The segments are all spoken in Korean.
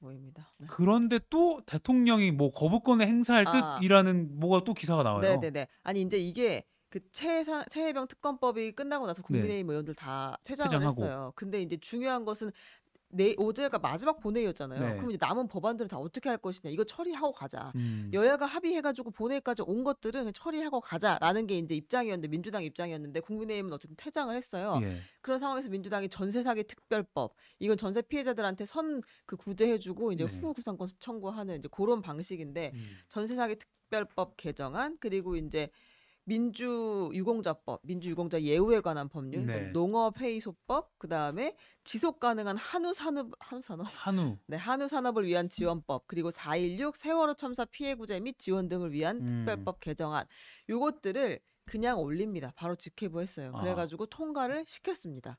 보입니다. 네. 그런데 또 대통령이 뭐 거부권을 행사할 아. 듯이라는 뭐가 또 기사가 나와요. 네네네. 아니 이제 이게 그 최상 최해병 특검법이 끝나고 나서 국민의힘 네. 의원들 다 퇴장을 퇴 했어요. 근데 이제 중요한 것은 내 어제가 마지막 본회의였잖아요. 네. 그럼 이제 남은 법안들은 다 어떻게 할 것이냐 이거 처리하고 가자. 음. 여야가 합의해가지고 본회의까지 온 것들은 처리하고 가자라는 게 이제 입장이었는데 민주당 입장이었는데 국민의힘은 어쨌든 퇴장을 했어요. 예. 그런 상황에서 민주당이 전세 사기 특별법 이건 전세 피해자들한테 선 그 구제해주고 이제 네. 후보 구상권 청구하는 이제 그런 방식인데 음. 전세 사기 특별법 개정안 그리고 이제 민주 유공자법, 민주 유공자 예우에 관한 법률, 네. 농업 회의소법, 그다음에 지속 가능한 한우 산업 한우 산업 한우 네, 한우 산업을 위한 지원법, 그리고 416 세월호 참사 피해 구제 및 지원 등을 위한 음. 특별법 개정안. 요것들을 그냥 올립니다. 바로 직회부했어요. 그래 가지고 아. 통과를 시켰습니다.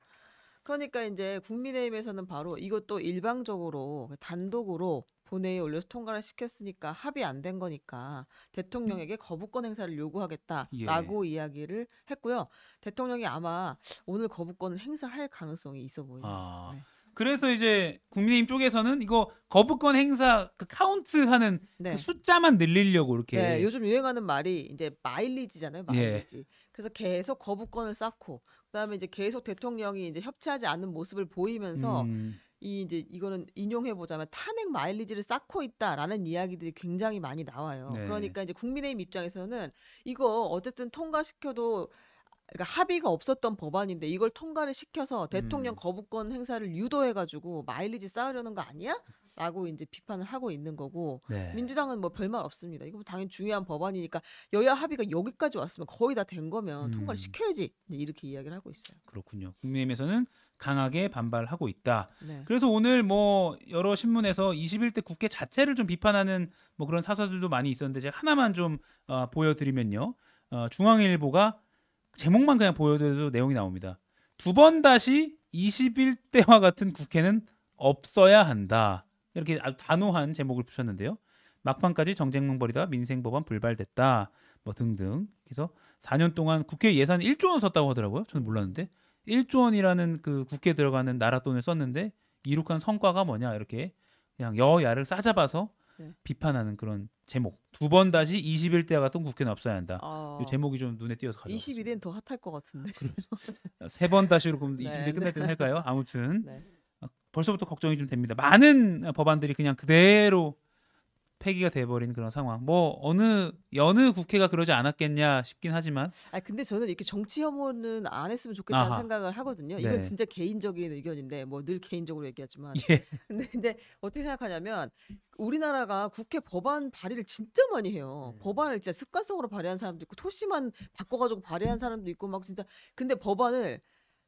그러니까 이제 국민의힘에서는 바로 이것도 일방적으로 단독으로 본회의에 올려서 통과를 시켰으니까 합의 안 된 거니까 음. 대통령에게 거부권 행사를 요구하겠다라고 예. 이야기를 했고요. 대통령이 아마 오늘 거부권을 행사할 가능성이 있어 보입니다. 아. 네. 그래서 이제 국민의힘 쪽에서는 이거 거부권 행사 그 카운트하는 그 네. 그 숫자만 늘리려고 이렇게 네, 요즘 유행하는 말이 이제 마일리지잖아요 예. 마일리지 예. 그래서 계속 거부권을 쌓고 그다음에 이제 계속 대통령이 이제 협치하지 않는 모습을 보이면서 음. 이 이제 이거는 인용해 보자면 탄핵 마일리지를 쌓고 있다라는 이야기들이 굉장히 많이 나와요. 네. 그러니까 이제 국민의힘 입장에서는 이거 어쨌든 통과시켜도 그러니까 합의가 없었던 법안인데 이걸 통과를 시켜서 대통령 음. 거부권 행사를 유도해 가지고 마일리지 쌓으려는 거 아니야? 라고 이제 비판을 하고 있는 거고 네. 민주당은 뭐 별말 없습니다. 이거 당연히 중요한 법안이니까 여야 합의가 여기까지 왔으면 거의 다 된 거면 음. 통과를 시켜야지 이렇게 이야기를 하고 있어요. 그렇군요. 국민의힘에서는 강하게 반발하고 있다. 네. 그래서 오늘 뭐 여러 신문에서 21대 국회 자체를 좀 비판하는 뭐 그런 사설들도 많이 있었는데 제가 하나만 좀 어, 보여드리면요. 어, 중앙일보가 제목만 그냥 보여드려도 내용이 나옵니다. 두 번 다시 21대와 같은 국회는 없어야 한다. 이렇게 아주 단호한 제목을 붙였는데요. 막판까지 정쟁망 벌이다 민생 법안 불발됐다. 뭐 등등. 그래서 4년 동안 국회 예산 1조 원 썼다고 하더라고요. 저는 몰랐는데 1조 원이라는 그 국회에 들어가는 나라 돈을 썼는데 이룩한 성과가 뭐냐 이렇게 그냥 여야를 싸잡아서 네. 비판하는 그런 제목. 두 번 다시 21대와 같은 국회는 없어야 한다. 아... 이 제목이 좀 눈에 띄어서 가져왔어요. 21대는 더 핫할 것 같은데. 그렇죠. 세번 다시 그럼 네, 21대 끝날 때는 할까요? 아무튼 네. 아, 벌써부터 걱정이 좀 됩니다. 많은 법안들이 그냥 그대로 폐기가 돼버린 그런 상황. 뭐 어느 여느 국회가 그러지 않았겠냐 싶긴 하지만. 아 근데 저는 이렇게 정치 혐오는 안 했으면 좋겠다는 아하. 생각을 하거든요. 이건 네. 진짜 개인적인 의견인데 뭐 늘 개인적으로 얘기하지만. 예. 근데, 근데 어떻게 생각하냐면 우리나라가 국회 법안 발의를 진짜 많이 해요. 음. 법안을 진짜 습관성으로 발의한 사람도 있고 토시만 바꿔가지고 발의한 사람도 있고 막 진짜 근데 법안을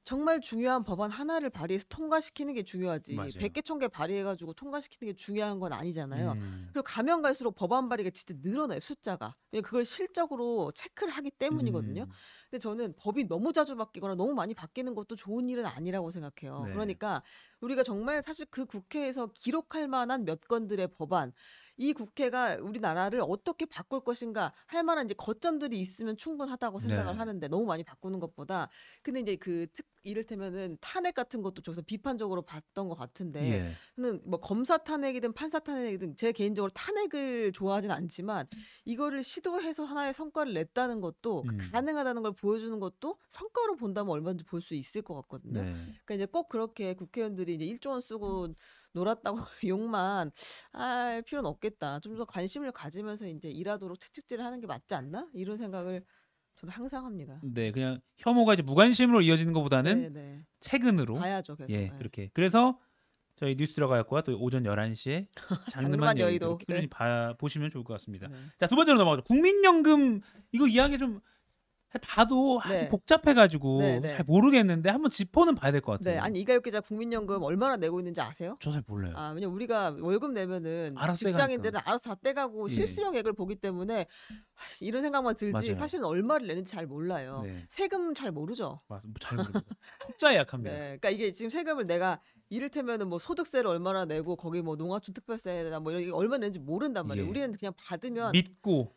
정말 중요한 법안 하나를 발의해서 통과시키는 게 중요하지. 맞아요. 100개, 1000개 발의해가지고 통과시키는 게 중요한 건 아니잖아요. 음. 그리고 가면 갈수록 법안 발의가 진짜 늘어나요, 숫자가. 그걸 실적으로 체크를 하기 때문이거든요. 음. 근데 저는 법이 너무 자주 바뀌거나 너무 많이 바뀌는 것도 좋은 일은 아니라고 생각해요. 네. 그러니까 우리가 정말 사실 그 국회에서 기록할 만한 몇 건들의 법안, 이 국회가 우리나라를 어떻게 바꿀 것인가 할 만한 이제 거점들이 있으면 충분하다고 네. 생각을 네. 하는데 너무 많이 바꾸는 것보다 근데 이제 그 특, 이를테면은 탄핵 같은 것도 조사 비판적으로 봤던 것 같은데 예. 저는 뭐 검사 탄핵이든 판사 탄핵이든 제 개인적으로 탄핵을 좋아하진 않지만 이거를 시도해서 하나의 성과를 냈다는 것도 음. 가능하다는 걸 보여주는 것도 성과로 본다면 얼마든지 볼 수 있을 것 같거든요. 네. 그러니까 이제 꼭 그렇게 국회의원들이 이제 일조원 쓰고 놀았다고 욕만 할 필요는 없겠다. 좀 더 관심을 가지면서 이제 일하도록 채찍질을 하는 게 맞지 않나 이런 생각을 저는 항상 합니다. 네, 그냥 혐오가 이제 무관심으로 이어지는 것보다는 네네. 네. 최근으로 봐야죠. 계속. 예, 네. 그렇게. 그래서 저희 뉴스 들어가였고요. 또 오전 11시에 장르만 여의도 꾸준히 네. 봐, 보시면 좋을 것 같습니다. 네. 자, 두 번째로 넘어가죠. 국민연금 이거 이야기 좀 봐도 네. 복잡해가지고 네, 네. 잘 모르겠는데 한번 짚어는 봐야 될 것 같아요. 네, 아니 이가혁 기자 국민연금 얼마나 내고 있는지 아세요? 저잘 몰라요. 아, 왜냐 우리가 월급 내면은 직장인들은 알아서 다 떼가고 예. 실수령액을 보기 때문에 이런 생각만 들지 사실은 얼마를 내는지 잘 몰라요. 네. 세금 잘 모르죠. 맞잘 모 숫자에 약합니다. 네, 그러니까 이게 지금 세금을 내가 이를테면은 뭐 소득세를 얼마나 내고 거기 뭐 농어촌 특별세나 뭐 이런 얼마 내는지 모른단 말이에요. 예. 우리는 그냥 받으면 믿고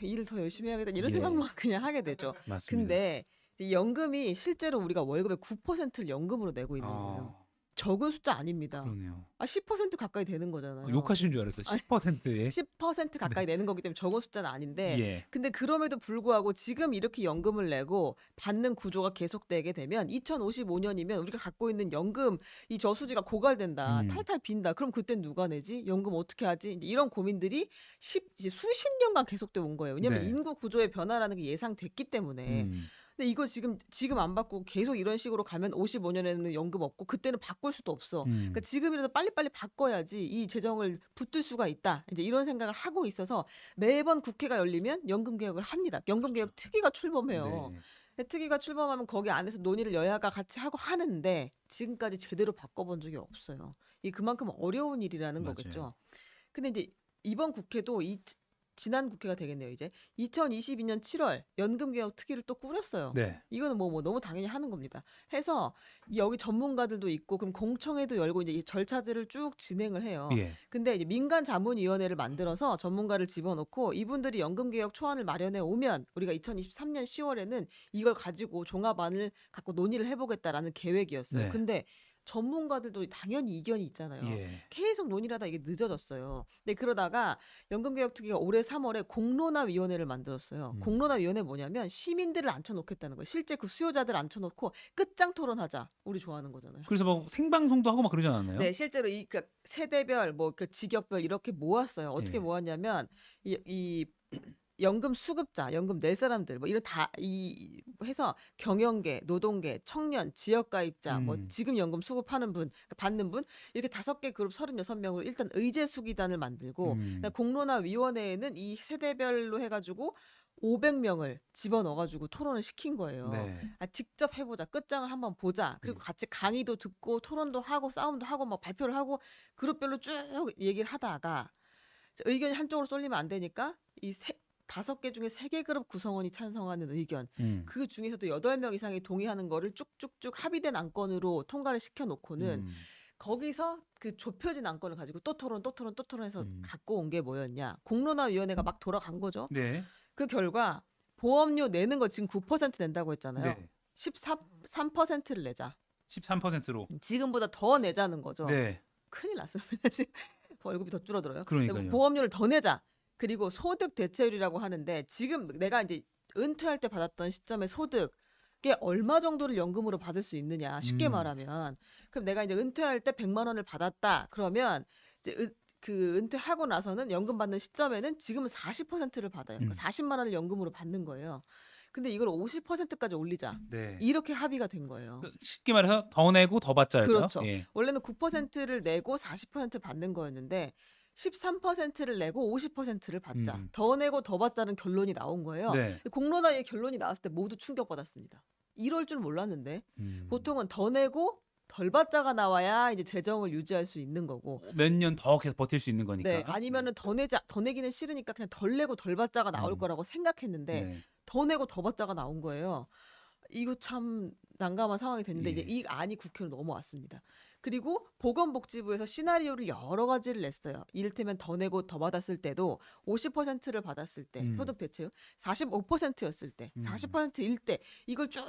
일을 더 열심히 해야겠다 이런 예. 생각만 그냥 하게 되죠. 맞습니다. 근데 연금이 실제로 우리가 월급의 9%를 연금으로 내고 있는 아. 거예요. 아. 적은 숫자 아닙니다. 그러네요. 아, 10% 가까이 되는 거잖아요. 어, 욕하시는 줄 알았어요. 10%에. 10% 가까이 네. 내는 거기 때문에 적은 숫자는 아닌데. 예. 근데 그럼에도 불구하고 지금 이렇게 연금을 내고 받는 구조가 계속되게 되면 2055년이면 우리가 갖고 있는 연금 이 저수지가 고갈된다. 음. 탈탈 빈다. 그럼 그때 누가 내지? 연금 어떻게 하지? 이런 고민들이 10, 수십 년간 계속돼 온 거예요. 왜냐하면 네. 인구 구조의 변화라는 게 예상됐기 때문에. 음. 근데 이거 지금 지금 안 받고 계속 이런 식으로 가면 55년에는 연금 없고 그때는 바꿀 수도 없어. 음. 그러니까 지금이라도 빨리빨리 바꿔야지 이 재정을 붙들 수가 있다. 이제 이런 생각을 하고 있어서 매번 국회가 열리면 연금 개혁을 합니다. 연금 개혁 그렇죠. 특위가 출범해요. 네. 특위가 출범하면 거기 안에서 논의를 여야가 같이 하고 하는데 지금까지 제대로 바꿔본 적이 없어요. 이 그만큼 어려운 일이라는 맞아요. 거겠죠. 근데 이제 이번 국회도 이 지난 국회가 되겠네요 이제 2022년 7월 연금개혁 특위를 또 꾸렸어요. 네. 이거는 뭐, 뭐 너무 당연히 하는 겁니다. 해서 여기 전문가들도 있고 그럼 공청회도 열고 이제 이 절차들을 쭉 진행을 해요. 예. 근데 이제 민간 자문위원회를 만들어서 전문가를 집어넣고 이분들이 연금개혁 초안을 마련해 오면 우리가 2023년 10월에는 이걸 가지고 종합안을 갖고 논의를 해보겠다라는 계획이었어요. 네. 근데 전문가들도 당연히 이견이 있잖아요. 예. 계속 논의하다 이게 늦어졌어요. 근데 그러다가 연금개혁특위가 올해 3월에 공론화위원회를 만들었어요. 음. 공론화위원회 뭐냐면 시민들을 앉혀놓겠다는 거예요. 실제 그 수요자들 앉혀놓고 끝장 토론하자. 우리 좋아하는 거잖아요. 그래서 막 생방송도 하고 막 그러지 않았나요? 네, 실제로 이 그 세대별 뭐 그 직업별 이렇게 모았어요. 어떻게 예. 모았냐면 이, 이 연금 수급자, 연금 낼 사람들 뭐 이런 다 이 해서 경영계, 노동계, 청년, 지역가입자, 뭐 음. 뭐 지금 연금 수급하는 분, 그러니까 받는 분 이렇게 다섯 개 그룹 서른여섯 명으로 일단 의제수기단을 만들고 그러니까 음. 공론화 위원회에는 이 세대별로 해 가지고 오백 명을 집어넣어가지고 토론을 시킨 거예요. 네. 아, 직접 해보자. 끝장을 한번 보자. 그리고 음. 같이 강의도 듣고 토론도 하고 싸움도 하고 막 뭐 발표를 하고 그룹별로 쭉 얘기를 하다가 의견이 한쪽으로 쏠리면 안 되니까 이 세, 다섯 개 중에 세 개 그룹 구성원이 찬성하는 의견, 음. 그 중에서도 여덟 명 이상이 동의하는 거를 쭉쭉쭉 합의된 안건으로 통과를 시켜놓고는 음. 거기서 그 좁혀진 안건을 가지고 또 토론, 또 토론, 또 토론해서 음. 갖고 온 게 뭐였냐? 공론화위원회가 막 돌아간 거죠. 네. 그 결과 보험료 내는 거 지금 9% 낸다고 했잖아요. 네. 13%를 내자. 13%로 지금보다 더 내자는 거죠. 네. 큰일 났습니다. 지금 월급이 더 줄어들어요. 그러니까요. 그러니까 보험료를 더 내자. 그리고 소득 대체율이라고 하는데 지금 내가 이제 은퇴할 때 받았던 시점의 소득 게 얼마 정도를 연금으로 받을 수 있느냐 쉽게 음. 말하면 그럼 내가 이제 은퇴할 때 100만 원을 받았다 그러면 이제 은, 그 은퇴하고 나서는 연금 받는 시점에는 지금은 40%를 받아요. 그러니까 음. 40만 원을 연금으로 받는 거예요. 근데 이걸 50%까지 올리자. 네. 이렇게 합의가 된 거예요. 그 쉽게 말해서 더 내고 더받자 그렇죠. 예. 원래는 9%를 내고 40% 받는 거였는데 13%를 내고 50%를 받자. 음. 더 내고 더 받자는 결론이 나온 거예요. 네. 공론화의 결론이 나왔을 때 모두 충격받았습니다. 이럴 줄 몰랐는데 음. 보통은 더 내고 덜 받자가 나와야 이제 재정을 유지할 수 있는 거고 몇 년 더 계속 버틸 수 있는 거니까. 네, 아니면은 더 내자 더 내기는 싫으니까 그냥 덜 내고 덜 받자가 나올 음. 거라고 생각했는데 네. 더 내고 더 받자가 나온 거예요. 이거 참 난감한 상황이 됐는데 예. 이제 이 안이 국회로 넘어왔습니다. 그리고 보건복지부에서 시나리오를 여러 가지를 냈어요. 이를테면 더 내고 더 받았을 때도 50%를 받았을 때 음. 소득 대체율 45%였을 때, 음. 40%일 때 이걸 쭉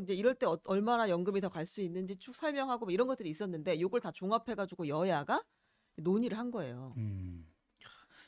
이제 이럴 때 어, 얼마나 연금이 더 갈 수 있는지 쭉 설명하고 뭐 이런 것들이 있었는데 이걸 다 종합해 가지고 여야가 논의를 한 거예요. 음.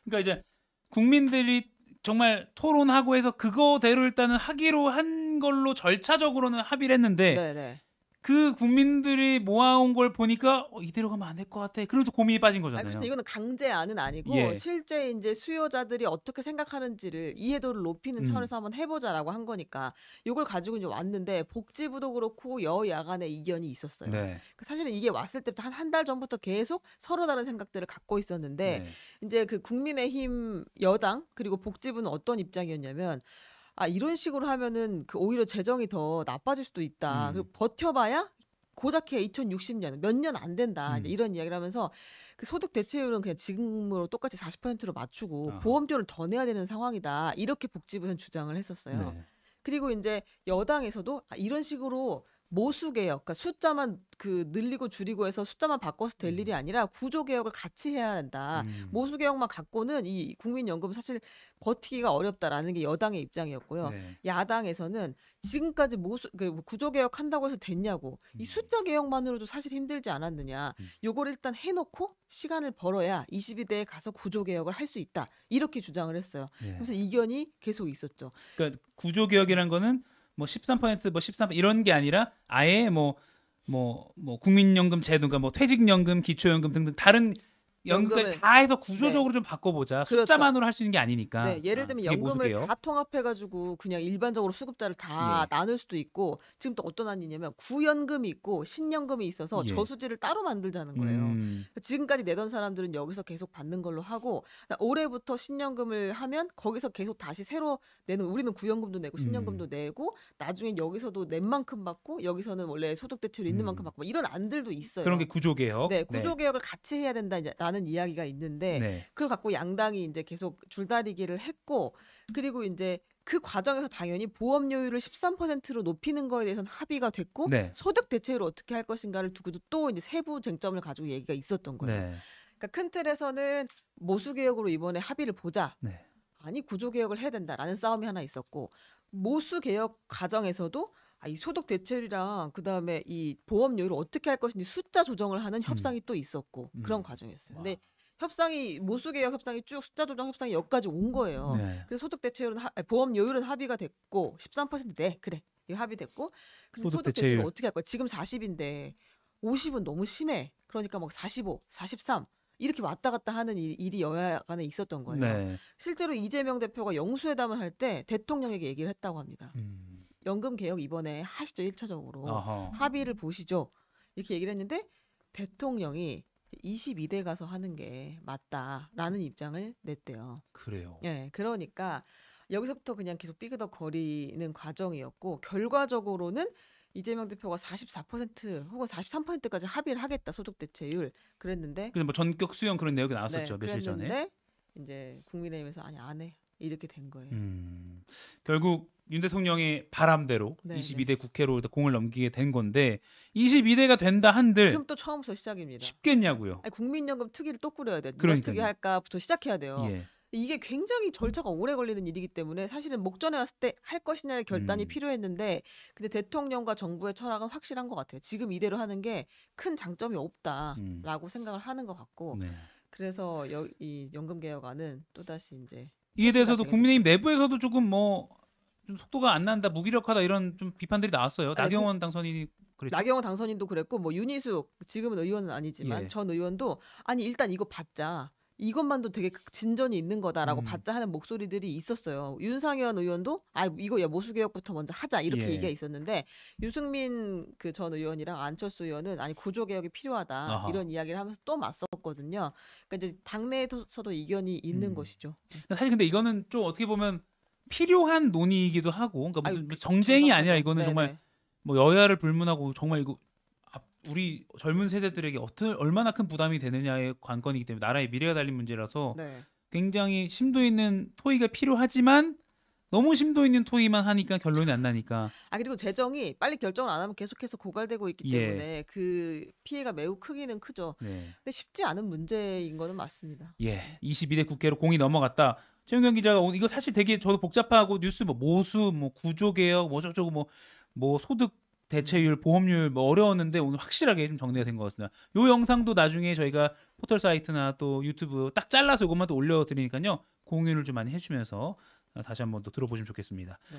그러니까 이제 국민들이 정말 토론하고 해서 그거대로 일단은 하기로 한 걸로 절차적으로는 합의를 했는데 네네. 그 국민들이 모아온 걸 보니까 어, 이대로 가면 안 될 것 같아. 그래면서 고민이 빠진 거잖아요. 아, 니 그렇죠. 이거는 강제안은 아니고 예. 실제 이제 수요자들이 어떻게 생각하는지를 이해도를 높이는 음. 차원에서 한번 해보자라고 한 거니까 이걸 가지고 이제 왔는데 복지부도 그렇고 여야 간의 이견이 있었어요. 네. 그 사실은 이게 왔을 때부터 한 한 달 전부터 계속 서로 다른 생각들을 갖고 있었는데 네. 이제 그 국민의힘 여당 그리고 복지부는 어떤 입장이었냐면 아 이런 식으로 하면은 그 오히려 재정이 더 나빠질 수도 있다. 음. 그리고 버텨봐야 고작해 2060년 몇 년 안 된다 음. 이런 이야기를 하면서 그 소득 대체율은 그냥 지금으로 똑같이 40%로 맞추고 아. 보험료를 더 내야 되는 상황이다 이렇게 복지부는 주장을 했었어요. 네. 그리고 이제 여당에서도 아, 이런 식으로 모수 개혁, 그러니까 숫자만 그 늘리고 줄이고 해서 숫자만 바꿔서 될 음. 일이 아니라 구조 개혁을 같이 해야 한다. 음. 모수 개혁만 갖고는 이 국민연금 사실 버티기가 어렵다라는 게 여당의 입장이었고요. 네. 야당에서는 지금까지 모수 그 구조 개혁 한다고 해서 됐냐고 음. 이 숫자 개혁만으로도 사실 힘들지 않았느냐. 음. 요걸 일단 해놓고 시간을 벌어야 22대에 가서 구조 개혁을 할 수 있다 이렇게 주장을 했어요. 네. 그래서 이견이 계속 있었죠. 그러니까 구조 개혁이란 거는 뭐 13%뭐 13% 이런 게 아니라 아예 뭐 뭐뭐 뭐 국민연금 제도가 뭐 퇴직연금, 기초연금 등등 다른 연금을 다 해서 구조적으로 네. 좀 바꿔보자. 그렇죠. 숫자만으로 할 수 있는 게 아니니까. 네, 예를 들면 아, 연금을 모습이에요? 다 통합해가지고 그냥 일반적으로 수급자를 다 예. 나눌 수도 있고 지금 또 어떤 안이냐면 구연금이 있고 신연금이 있어서 예. 저수지를 따로 만들자는 거예요. 음. 그러니까 지금까지 내던 사람들은 여기서 계속 받는 걸로 하고 그러니까 올해부터 신연금을 하면 거기서 계속 다시 새로 내는 우리는 구연금도 내고 신연금도 음. 내고 나중에 여기서도 낸 만큼 받고 여기서는 원래 소득 대체율 있는 음. 만큼 받고 뭐 이런 안들도 있어요. 그런 게 구조 개혁. 네, 구조 개혁을 네. 같이 해야 된다는. 많은 이야기가 있는데 네. 그걸 갖고 양당이 이제 계속 줄다리기를 했고 그리고 이제 그 과정에서 당연히 보험료율을 13%로 높이는 거에 대해서는 합의가 됐고 네. 소득 대체율 어떻게 할 것인가를 두고도 또 이제 세부 쟁점을 가지고 얘기가 있었던 거예요. 네. 그러니까 큰 틀에서는 모수 개혁으로 이번에 합의를 보자. 네. 아니 구조 개혁을 해야 된다라는 싸움이 하나 있었고 모수 개혁 과정에서도 아, 이 소득 대체율이랑 그다음에 이보험료율을 어떻게 할 것인지 숫자 조정을 하는 음. 협상이 또 있었고 음. 그런 과정이었어요. 근데 협상이 모수개혁 협상이 쭉 숫자 조정 협상이 여기까지 온 거예요. 네. 그래서 소득 대체율은 하, 보험료율은 합의가 됐고 13%내 그래 이 합의됐고 근데 소득, 소득 대체율 어떻게 할 거야? 지금 40인데 50은 너무 심해. 그러니까 막 45, 43 이렇게 왔다 갔다 하는 일, 일이 여야간에 있었던 거예요. 네. 실제로 이재명 대표가 영수회담을 할 때 대통령에게 얘기를 했다고 합니다. 음. 연금 개혁 이번에 하시죠 일차적으로 합의를 보시죠 이렇게 얘기를 했는데 대통령이 22대 가서 하는 게 맞다라는 입장을 냈대요. 그래요. 예, 그러니까 여기서부터 그냥 계속 삐그덕거리는 과정이었고 결과적으로는 이재명 대표가 44% 혹은 43%까지 합의를 하겠다 소득 대체율 그랬는데 근뭐 전격 수용 그런 내용이 나왔었죠 네, 며칠 전에 이제 국민의힘에서 아니 안 해 이렇게 된 거예요. 음, 결국 윤 대통령의 바람대로 네, 22대 국회로 공을 넘기게 된 건데 22대가 된다 한들 지금 또 처음부터 시작입니다. 쉽겠냐고요. 아니, 국민연금 특위를 또 꾸려야 돼. 누가 특위할까부터 시작해야 돼요. 예. 이게 굉장히 절차가 오래 걸리는 일이기 때문에 사실은 목전에 왔을 때 할 것이냐의 결단이 음. 필요했는데 근데 대통령과 정부의 철학은 확실한 것 같아요. 지금 이대로 하는 게 큰 장점이 없다라고 음. 생각을 하는 것 같고 네. 그래서 여, 이 연금 개혁안은 또 다시 이제 이에 대해서도 국민의힘 내부에서도 조금 뭐좀 속도가 안 난다, 무기력하다 이런 좀 비판들이 나왔어요. 아니, 나경원 그, 당선인이 그랬죠. 나경원 당선인도 그랬고 뭐 윤희숙 지금은 의원은 아니지만 예. 전 의원도 아니 일단 이거 받자. 이것만도 되게 그 진전이 있는 거다라고 음. 받자 하는 목소리들이 있었어요. 윤상현 의원도 아 이거 야 모수 개혁부터 먼저 하자 이렇게 예. 얘기가 있었는데 유승민 그 전 의원이랑 안철수 의원은 아니 구조 개혁이 필요하다 아하. 이런 이야기를 하면서 또 맞섰거든요. 그러니까 이제 당내에서도 이견이 있는 음. 것이죠. 사실 근데 이거는 좀 어떻게 보면 필요한 논의이기도 하고 그러니까 무슨 아유, 그 정쟁이 아니라 이거는 네네. 정말 네. 뭐 여야를 불문하고 정말 이거 우리 젊은 세대들에게 어떤 얼마나 큰 부담이 되느냐의 관건이기 때문에 나라의 미래가 달린 문제라서 네. 굉장히 심도 있는 토의가 필요하지만 너무 심도 있는 토의만 하니까 결론이 안 나니까. 아 그리고 재정이 빨리 결정을 안 하면 계속해서 고갈되고 있기 예. 때문에 그 피해가 매우 크기는 크죠. 네. 근데 쉽지 않은 문제인 거는 맞습니다. 예, 22대 국회로 공이 넘어갔다. 최은경 기자가 오늘 이거 사실 되게 저도 복잡하고 뉴스 뭐 모수, 뭐 구조개혁, 뭐저쪽 뭐, 뭐 소득 대체율, 보험률 뭐 어려웠는데 오늘 확실하게 좀 정리가 된 것 같습니다. 요 영상도 나중에 저희가 포털 사이트나 또 유튜브 딱 잘라서 이것만 또 올려드리니까요. 공유를 좀 많이 해주면서 다시 한번 또 들어보시면 좋겠습니다. 네.